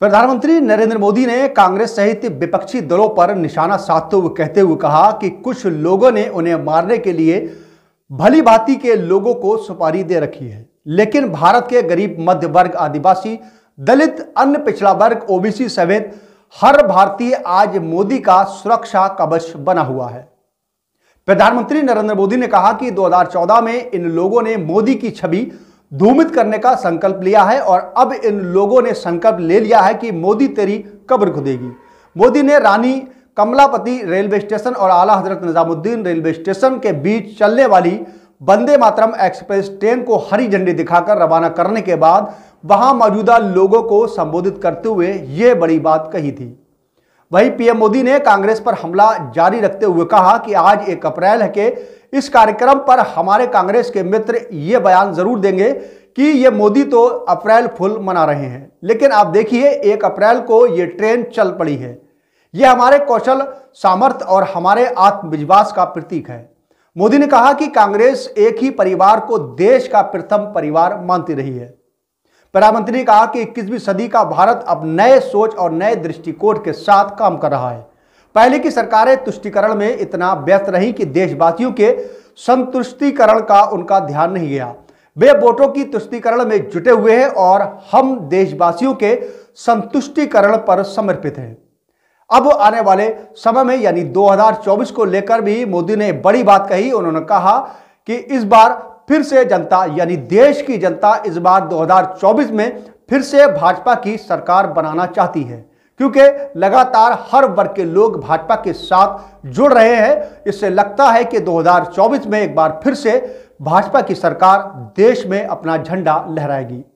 प्रधानमंत्री नरेंद्र मोदी ने कांग्रेस सहित विपक्षी दलों पर निशाना साधते हुए कहते हुए कहा कि कुछ लोगों ने उन्हें मारने के लिए भली भांति के लोगों को सुपारी दे रखी है लेकिन भारत के गरीब मध्य वर्ग आदिवासी दलित अन्य पिछड़ा वर्ग ओबीसी समेत हर भारतीय आज मोदी का सुरक्षा कवच बना हुआ है प्रधानमंत्री नरेंद्र मोदी ने कहा कि 2014 में इन लोगों ने मोदी की छवि धूमित करने का संकल्प लिया है और अब इन लोगों ने संकल्प ले लिया है कि मोदी तेरी कब्र खुदेगी मोदी ने रानी कमलापति रेलवे स्टेशन और आला हजरत निज़ामुद्दीन रेलवे स्टेशन के बीच चलने वाली वंदे मातरम एक्सप्रेस ट्रेन को हरी झंडी दिखाकर रवाना करने के बाद वहां मौजूदा लोगों को संबोधित करते हुए ये बड़ी बात कही थी वहीं पीएम मोदी ने कांग्रेस पर हमला जारी रखते हुए कहा कि आज एक अप्रैल के इस कार्यक्रम पर हमारे कांग्रेस के मित्र ये बयान जरूर देंगे कि ये मोदी तो अप्रैल फुल मना रहे हैं लेकिन आप देखिए एक अप्रैल को ये ट्रेन चल पड़ी है यह हमारे कौशल सामर्थ्य और हमारे आत्मविश्वास का प्रतीक है मोदी ने कहा कि कांग्रेस एक ही परिवार को देश का प्रथम परिवार मानती रही है प्रधानमंत्री ने कहा कि 21वीं सदी का भारत अब नए सोच और नए दृष्टिकोण के साथ काम कर रहा है पहले की सरकारें तुष्टिकरण में इतना व्यस्त रही कि देशवासियों के संतुष्टिकरण का उनका ध्यान नहीं गया वे वोटों की तुष्टिकरण में जुटे हुए हैं और हम देशवासियों के संतुष्टिकरण पर समर्पित हैं अब आने वाले समय में यानी 2024 को लेकर भी मोदी ने बड़ी बात कही उन्होंने कहा कि इस बार फिर से जनता यानी देश की जनता इस बार 2024 में फिर से भाजपा की सरकार बनाना चाहती है क्योंकि लगातार हर वर्ग के लोग भाजपा के साथ जुड़ रहे हैं इससे लगता है कि 2024 में एक बार फिर से भाजपा की सरकार देश में अपना झंडा लहराएगी